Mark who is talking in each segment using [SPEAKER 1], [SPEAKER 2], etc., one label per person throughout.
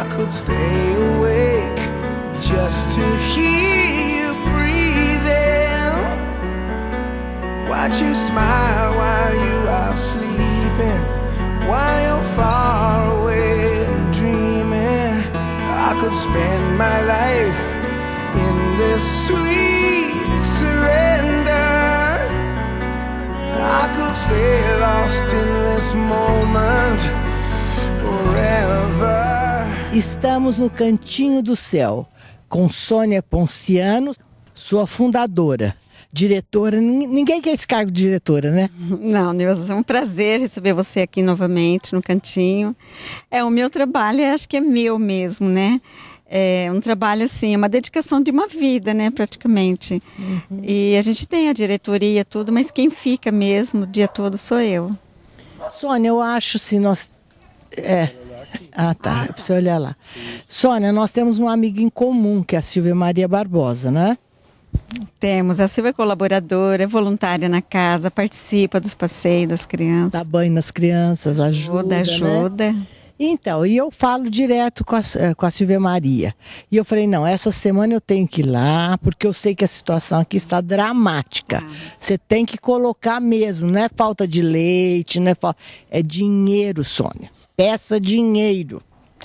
[SPEAKER 1] I could stay awake just to hear you breathing. Watch you smile while you are sleeping, while you're far away and dreaming. I could spend my life in this sweet surrender. I could stay lost in this moment forever. Estamos no Cantinho do Céu com Sônia Ponciano, sua fundadora. Diretora, ninguém quer esse cargo de diretora, né? Não,
[SPEAKER 2] Deus, é um prazer receber você aqui novamente no cantinho. É o meu trabalho, acho que é meu mesmo, né? É um trabalho assim, é uma dedicação de uma vida, né, praticamente. Uhum. E a gente tem a diretoria, tudo, mas quem fica mesmo o dia todo
[SPEAKER 1] sou eu. Sônia, eu acho se assim, nós é, ah, tá. Ah, tá. Precisa olhar lá. Sônia, nós temos uma amiga em comum, que é a Silvia Maria Barbosa, não é?
[SPEAKER 2] Temos. A Silvia é colaboradora, é voluntária na casa, participa dos passeios
[SPEAKER 1] das crianças. Dá banho nas crianças, ajuda. Ajuda, né? ajuda. Né? Então, e eu falo direto com a, eh, com a Silvia Maria. E eu falei, não, essa semana eu tenho que ir lá, porque eu sei que a situação aqui está dramática. Ah. Você tem que colocar mesmo, não é falta de leite, não é falta. É dinheiro, Sônia peça dinheiro.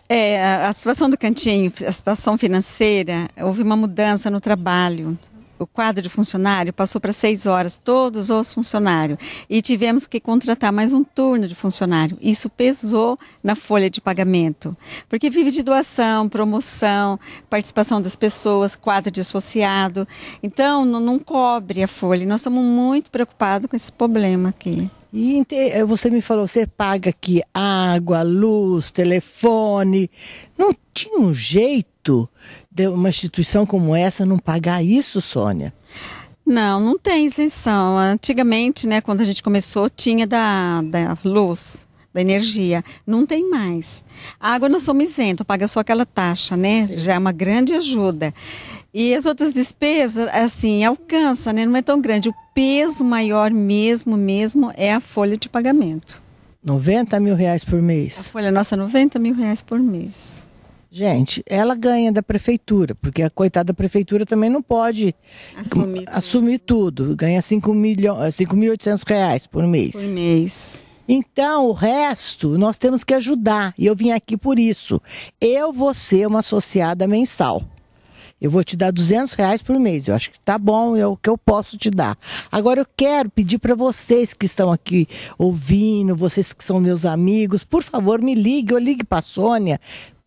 [SPEAKER 2] É, a situação do cantinho, a situação financeira, houve
[SPEAKER 1] uma mudança no trabalho.
[SPEAKER 2] O quadro de funcionário passou para seis horas, todos os funcionários. E tivemos que contratar mais um turno de funcionário. Isso pesou na folha de pagamento. Porque vive de doação, promoção, participação das pessoas, quadro de associado. Então, não, não cobre a folha. Nós estamos muito preocupados com esse problema aqui.
[SPEAKER 1] E eh, você me falou, você paga aqui água, luz, telefone. Não tinha um jeito de uma instituição como essa não pagar isso, Sônia?
[SPEAKER 2] Não, não tem isenção. Antigamente, né, quando a gente começou, tinha da, da luz, da energia. Não tem mais. A água nós somos isento, paga só aquela taxa, né? Já é uma grande ajuda. E as outras despesas, assim, alcança, né? Não é tão grande. O peso maior mesmo, mesmo, é a folha de pagamento.
[SPEAKER 1] 90 mil reais por mês. A
[SPEAKER 2] folha nossa, 90 é mil reais por
[SPEAKER 1] mês. Gente, ela ganha da prefeitura, porque a coitada da prefeitura também não pode assumir, assumir tudo. Ganha 5.800 eh, reais por mês. Por mês. Então, o resto nós temos que ajudar. E eu vim aqui por isso. Eu vou ser uma associada mensal. Eu vou te dar 200 reais por mês. Eu acho que tá bom, é o que eu posso te dar. Agora eu quero pedir para vocês que estão aqui ouvindo, vocês que são meus amigos, por favor, me ligue ou ligue para Sônia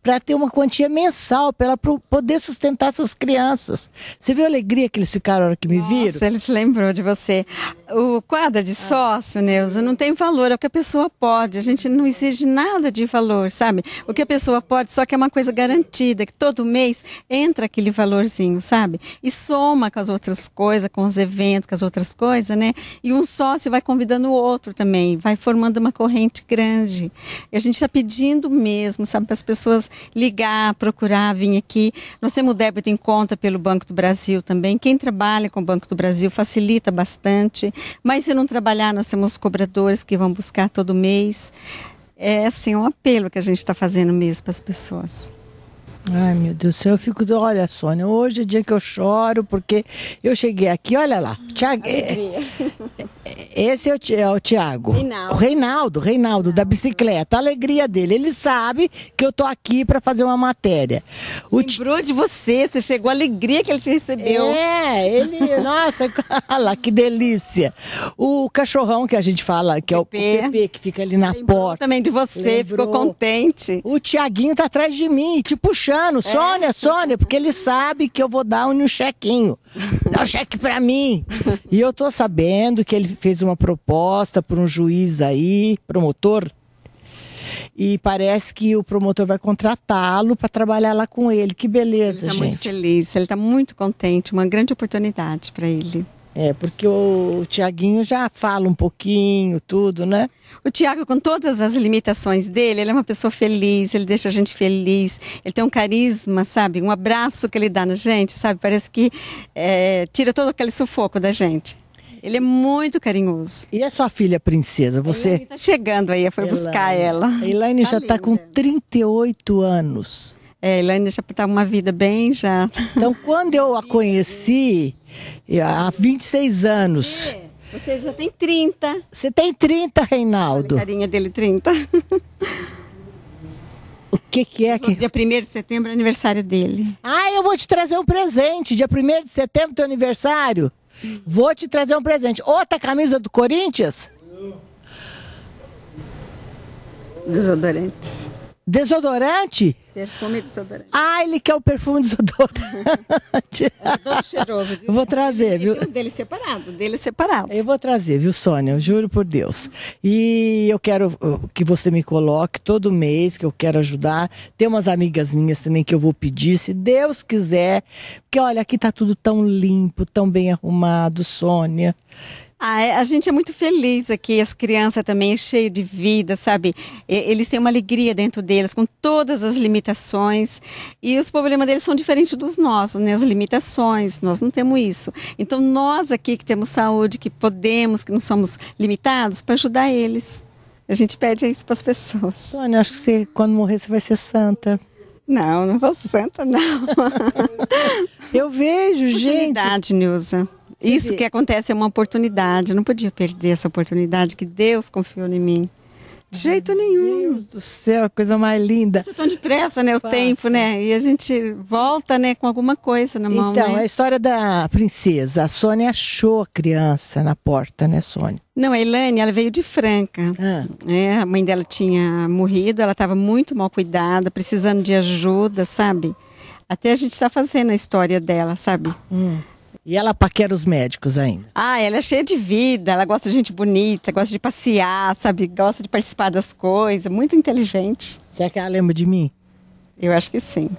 [SPEAKER 1] para ter uma quantia mensal, para ela poder sustentar essas crianças. Você viu a alegria que eles ficaram na hora que me Nossa, viram? Eles se lembrou de você. O quadro de ah. sócio, Neuza,
[SPEAKER 2] não tem valor, é o que a pessoa pode. A gente não exige nada de valor, sabe? O que a pessoa pode, só que é uma coisa garantida, que todo mês entra aquele valorzinho, sabe? E soma com as outras coisas, com os eventos, com as outras coisas, né? E um sócio vai convidando o outro também, vai formando uma corrente grande. E a gente está pedindo mesmo, sabe, para as pessoas ligar, procurar, vir aqui. Nós temos débito em conta pelo Banco do Brasil também. Quem trabalha com o Banco do Brasil facilita bastante. Mas se não trabalhar, nós temos cobradores que vão buscar todo mês. É assim um apelo que a gente está fazendo mesmo para as
[SPEAKER 1] pessoas. Ai, meu Deus do céu, eu fico. Olha, Sônia, hoje é dia que eu choro, porque eu cheguei aqui, olha lá. Hum, Tiago, esse é o, é o Tiago. Reinaldo. O Reinaldo, Reinaldo, da bicicleta. A alegria dele. Ele sabe que eu tô aqui para fazer uma matéria. O Lembrou de você, você chegou a alegria que ele te recebeu. É, ele, nossa, lá, que delícia. O cachorrão que a gente fala, que é o Pepe, que fica ali na Lembrou porta. também de você, Lembrou. ficou contente. O Tiaguinho tá atrás de mim, te puxando. É. Sônia, Sônia, porque ele sabe que eu vou dar um chequinho. Dá um cheque para mim. e eu tô sabendo que ele fez um uma proposta para um juiz aí, promotor, e parece que o promotor vai contratá-lo para trabalhar lá com ele. Que beleza, ele tá gente. Ele está muito feliz, ele está muito contente, uma grande
[SPEAKER 2] oportunidade para ele. É, porque o, Tiaguinho já fala um pouquinho, tudo, né? O Tiago, com todas as limitações dele, ele é uma pessoa feliz, ele deixa a gente feliz, ele tem um carisma, sabe? Um abraço que ele dá na gente, sabe? Parece que é, tira todo aquele sufoco da gente. Ele é muito carinhoso. E a sua filha
[SPEAKER 1] princesa, você? Elaine tá
[SPEAKER 2] chegando aí, foi buscar ela. A
[SPEAKER 1] Elaine tá já tá com 38 anos. É, Elaine já tá uma vida bem já. Então, quando eu a conheci, há 26 anos. É.
[SPEAKER 2] Você já tem 30. Você tem 30,
[SPEAKER 1] Reinaldo. Olha a carinha dele, 30. O que, que é que. Dia 1 de setembro é aniversário dele. Ah, eu vou te trazer um presente. Dia 1 de setembro, é teu aniversário. Vou te trazer um presente. Outra camisa do Corinthians? Desodorante. Desodorante? Perfume desodorante. Ah, ele quer o perfume desodorante. é cheiroso. De... Vou trazer, viu? dele separado, dele separado. Eu vou trazer, viu, Sônia? Eu juro por Deus. E eu quero uh, que você me coloque todo mês, que eu quero ajudar. Tem umas amigas minhas também que eu vou pedir, se Deus quiser. Porque, olha, aqui tá tudo tão limpo, tão bem arrumado, Sônia. Ah, é, a gente é muito feliz aqui, as
[SPEAKER 2] crianças também é cheio de vida, sabe? Eles têm uma alegria dentro deles, com todas as limitações. E os problemas deles são diferentes dos nossos, né? As limitações, nós não temos isso. Então, nós aqui que temos saúde, que podemos, que não somos limitados, para ajudar eles. A gente pede isso para as pessoas. Tônia, acho que você, quando morrer você vai ser santa. Não, não vou santa, não. Eu vejo, gente. Nilza. Você Isso vê. que acontece é uma oportunidade. Eu não podia perder essa oportunidade que Deus
[SPEAKER 1] confiou em mim. De jeito nenhum. Deus do céu, coisa mais linda. Você tá
[SPEAKER 2] tão depressa, né? O Passa. tempo, né? E a gente volta, né, com alguma coisa na mão. Então, né? a
[SPEAKER 1] história da princesa. A Sônia achou a criança na porta, né, Sônia?
[SPEAKER 2] Não, a Elane, ela veio de Franca. Ah. É, a mãe dela tinha morrido, ela estava muito mal cuidada, precisando de ajuda, sabe? Até a gente está fazendo a história dela, sabe? Hum.
[SPEAKER 1] E ela paquera os médicos ainda?
[SPEAKER 2] Ah, ela é cheia de vida, ela gosta de gente bonita, gosta de passear, sabe? Gosta de participar das coisas, muito inteligente. Será que ela lembra de mim?
[SPEAKER 1] Eu acho que sim.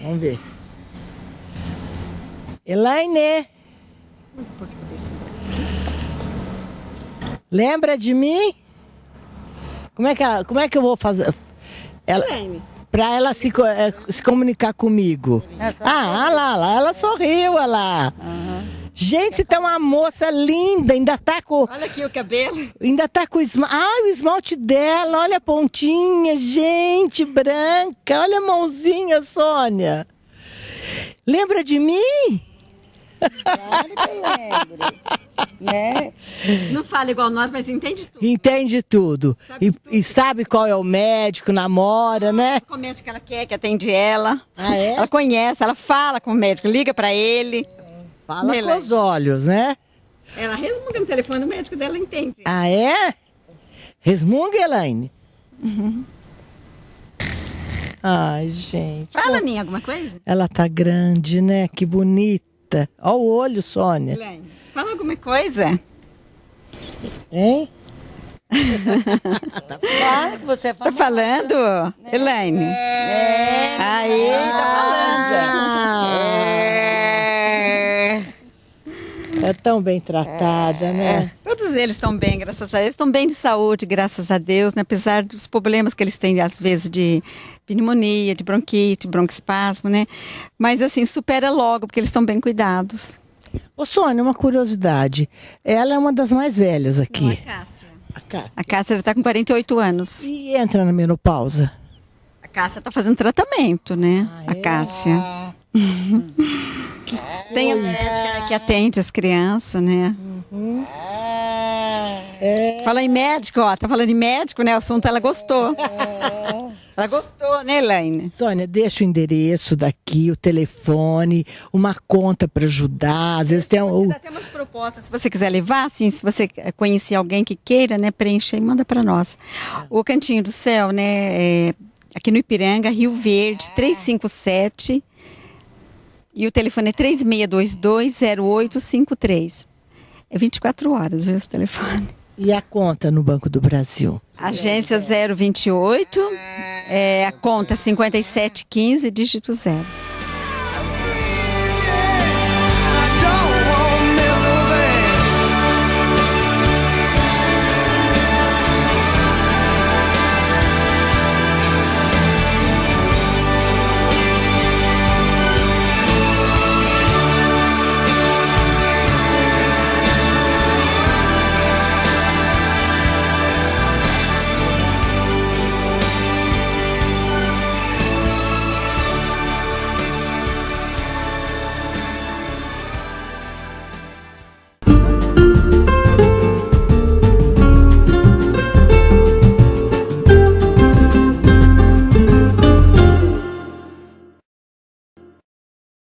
[SPEAKER 1] Vamos ver. Elaine! Lembra de mim? Como é que, ela, como é que eu vou fazer? Ela... Elaine para ela se, eh, se, comunicar comigo. Ah, lá, lá, ela sorriu, olha lá. Gente, Gente, tá uma moça linda, ainda tá com. Olha aqui o cabelo. Ainda tá com esmalte. Ah, o esmalte dela, olha a pontinha, gente, branca. Olha a mãozinha, Sônia. Lembra de mim? Claro que lembro né?
[SPEAKER 2] Não fala igual nós, mas entende
[SPEAKER 1] tudo. Entende tudo. Sabe e, tudo. e, sabe qual é o médico, namora, ah, né? o
[SPEAKER 2] médico ela quer, que atende ela. Ah, é? Ela conhece, ela fala com o médico, liga para ele. Fala com os
[SPEAKER 1] olhos, né?
[SPEAKER 2] Ela resmunga no telefone, o médico dela entende.
[SPEAKER 1] Ah, é? Resmunga, Elaine? Uhum. Ai, gente. Fala,
[SPEAKER 2] Ninha, alguma coisa?
[SPEAKER 1] Ela tá grande, né? Que bonita bonita. Ó o olho, Sônia. Né? Elaine,
[SPEAKER 2] fala alguma coisa.
[SPEAKER 1] Hein? claro
[SPEAKER 2] que você é tá famosa. Tá falando,
[SPEAKER 1] né? Elaine? É. Aí, tá falando. É. é, é tão bem tratada, né? é. né?
[SPEAKER 2] todos eles estão bem, graças a Deus. Estão bem de saúde, graças a Deus, né? apesar dos problemas que eles têm, às vezes, de pneumonia, de bronquite, bronquespasmo, né? Mas, assim, supera logo, porque eles estão bem cuidados.
[SPEAKER 1] Ô, Sônia, uma curiosidade. Ela é uma das mais velhas aqui. Não, a Cássia. A Cássia. A está com 48 anos. E entra na menopausa?
[SPEAKER 2] A Cássia está fazendo tratamento, né? Ah, a é? Cássia. É? Tem a médica né, que atende as crianças, né? Uhum. É. Fala em médico, ó. Tá falando em médico, né? O assunto ela gostou. É.
[SPEAKER 1] Ela gostou, né, Elaine? Sônia, deixa o endereço daqui, o telefone, uma conta para ajudar. Às vezes tem um. O... Até
[SPEAKER 2] umas propostas, se você quiser levar, assim, se você conhecer alguém que queira, né, preencher e manda para nós. É. O Cantinho do Céu, né, é aqui no Ipiranga, Rio é. Verde, é. 357. E o telefone é 36220853. É 24 horas, viu, esse telefone.
[SPEAKER 1] E a conta no Banco do Brasil?
[SPEAKER 2] Agência 028, é, a conta 5715, dígito zero.